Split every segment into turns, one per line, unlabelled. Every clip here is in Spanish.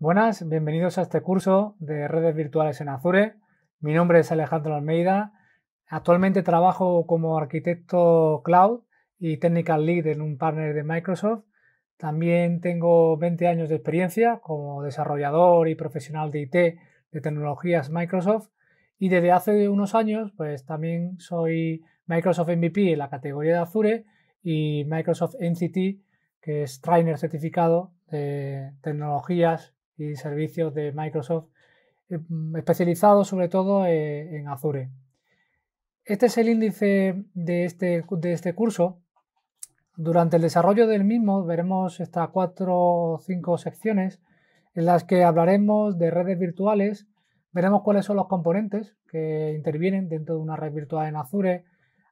Buenas, bienvenidos a este curso de redes virtuales en Azure. Mi nombre es Alejandro Almeida. Actualmente trabajo como arquitecto cloud y technical lead en un partner de Microsoft. También tengo 20 años de experiencia como desarrollador y profesional de IT de tecnologías Microsoft y desde hace unos años pues también soy Microsoft MVP en la categoría de Azure y Microsoft NCT que es trainer certificado de tecnologías y servicios de Microsoft, eh, mm, especializados sobre todo eh, en Azure. Este es el índice de este, de este curso. Durante el desarrollo del mismo veremos estas cuatro o cinco secciones en las que hablaremos de redes virtuales, veremos cuáles son los componentes que intervienen dentro de una red virtual en Azure,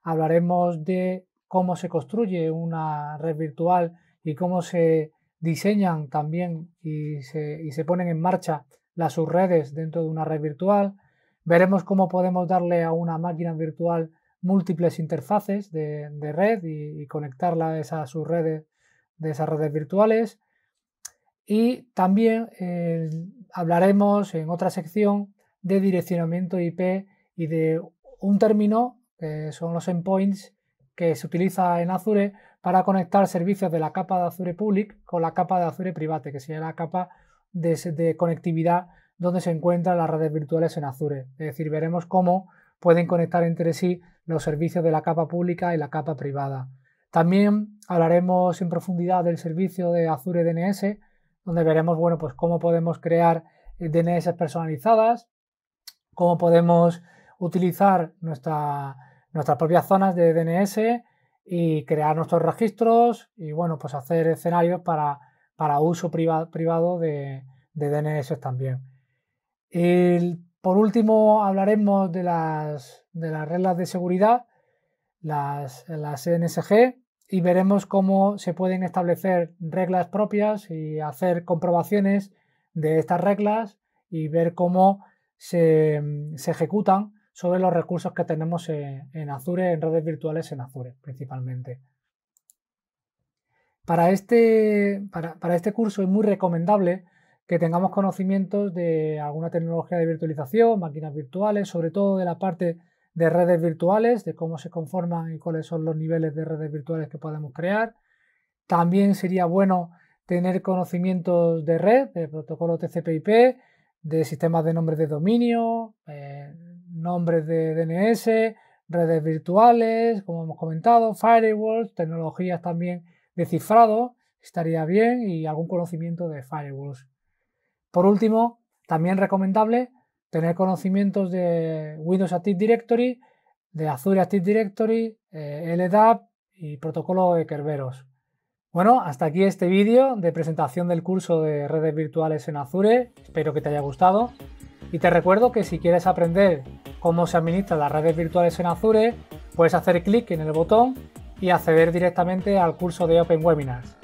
hablaremos de cómo se construye una red virtual y cómo se diseñan también y se, ponen en marcha las subredes dentro de una red virtual. Veremos cómo podemos darle a una máquina virtual múltiples interfaces de, red y, conectarla a esas subredes de esas redes virtuales. Y también eh, hablaremos en otra sección de direccionamiento IP y de un término que son los endpoints que se utiliza en Azure para conectar servicios de la capa de Azure Public con la capa de Azure Private, que sería la capa de, de conectividad donde se encuentran las redes virtuales en Azure. Es decir, veremos cómo pueden conectar entre sí los servicios de la capa pública y la capa privada. También hablaremos en profundidad del servicio de Azure DNS, donde veremos bueno, pues cómo podemos crear eh, DNS personalizadas, cómo podemos utilizar nuestra, nuestras propias zonas de DNS y crear nuestros registros y bueno, pues hacer escenarios para, uso privado de, DNS también. por último hablaremos de las, de las reglas de seguridad, las, las e NSG, y veremos cómo se pueden establecer reglas propias y hacer comprobaciones de estas reglas y ver cómo se, se ejecutan sobre los recursos que tenemos en, Azure, en redes virtuales en Azure principalmente. Para este, para, este curso es muy recomendable que tengamos conocimientos de alguna tecnología de virtualización, máquinas virtuales, sobre todo de la parte de redes virtuales, de cómo se conforman y cuáles son los niveles de redes virtuales que podemos crear. También sería bueno tener conocimientos de red, de protocolo TCP/IP, de sistemas de nombres de dominio, eh, nombres de DNS, redes virtuales, como hemos comentado, firewalls, tecnologías también de cifrado, estaría bien, y algún conocimiento de firewalls. Por último, también recomendable tener conocimientos de Windows Active Directory, de Azure Active Directory, eh, LDAP y protocolo de Kerberos. Bueno, hasta aquí este vídeo de presentación del curso de redes virtuales en Azure. Espero que te haya gustado. Y te recuerdo que si quieres aprender cómo se administran las redes virtuales en Azure, puedes hacer clic en el botón y acceder directamente al curso de Open Webinars.